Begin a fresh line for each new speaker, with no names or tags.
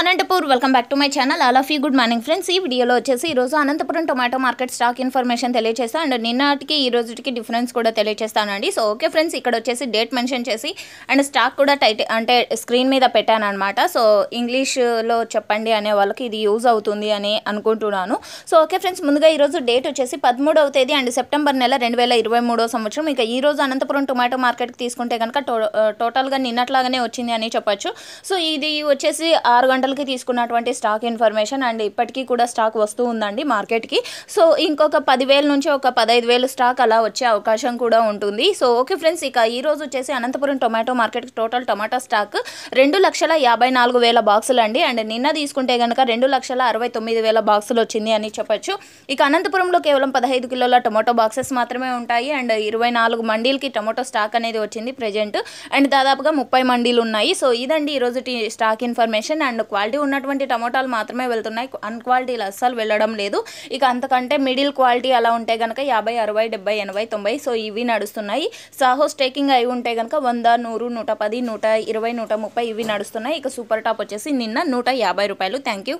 Anantapur welcome back to my channel all of you good morning friends ఈ వీడియోలో వచ్చేసి ఈరోజు Anantapuram tomato market stock information తెలియజేస్తా అండ్ నిన్నటికి ఈ రోజుకి డిఫరెన్స్ కూడా తెలియజేస్తానండి సో ఓకే ఫ్రెండ్స్ ఇక్కడ వచ్చేసి డేట్ మెన్షన్ చేసి అండ్ స్టాక్ కూడా టైట్ అంటే స్క్రీన్ మీద పెట్టాను అనమాట సో ఇంగ్లీష్లో చెప్పండి అనే వాళ్ళకి ఇది యూజ్ అవుతుంది అని అనుకుంటున్నాను సో ఓకే ఫ్రెండ్స్ ముందుగా ఈరోజు డేట్ వచ్చేసి పదమూడవ తేదీ అండ్ సెప్టెంబర్ నెల రెండు వేల ఇరవై మూడో సంవత్సరం ఇక ఈ రోజు అనంతపురం టొమాటో మార్కెట్కి తీసుకుంటే కనుక టోటల్గా నిన్నట్లాగానే వచ్చింది అని చెప్పచ్చు సో ఇది వచ్చేసి ఆరు గంటల గంటలకి తీసుకున్నటువంటి స్టాక్ ఇన్ఫర్మేషన్ అండ్ ఇప్పటికీ కూడా స్టాక్ వస్తూ ఉందండి మార్కెట్కి సో ఇంకొక పదివేల నుంచి ఒక పదహైదు వేలు స్టాక్ అలా వచ్చే అవకాశం కూడా ఉంటుంది సో ఓకే ఫ్రెండ్స్ ఇక ఈ రోజు వచ్చేసి Anantapuram tomato market total tomato stock రెండు లక్షల యాభై నాలుగు వేల బాక్సులు అండి అండ్ నిన్న తీసుకుంటే కనుక రెండు లక్షల అరవై తొమ్మిది వేల బాక్సులు వచ్చింది అని చెప్పొచ్చు ఇక అనంతపురంలో కేవలం పదహైదు కిలోల టొమాటో బాక్సెస్ మాత్రమే ఉంటాయి అండ్ ఇరవై నాలుగు మండీలకి టొమాటో స్టాక్ అనేది వచ్చింది ప్రజెంట్ అండ్ దాదాపుగా ముప్పై మండీలు ఉన్నాయి సో ఇదండి ఈరోజు స్టాక్ ఇన్ఫర్మేషన్ అండ్ క్వాలిటీ ఉన్నటువంటి టమోటాలు మాత్రమే వెళ్తున్నాయి అన్క్వాలిటీలు అస్సలు వెళ్ళడం లేదు ఇక అంతకంటే మిడిల్ క్వాలిటీ అలా ఉంటే కనుక యాభై అరవై డెబ్బై ఎనభై తొంభై సో ఇవి నడుస్తున్నాయి సాహో స్టేకింగ్ అయి ఉంటే కనుక వంద నూరు నూట పది నూట ఇరవై నూట ముప్పై ఇవి నడుస్తున్నాయి ఇక సూపర్ టాప్ వచ్చేసి నిన్న నూట యాభై రూపాయలు థ్యాంక్ యూ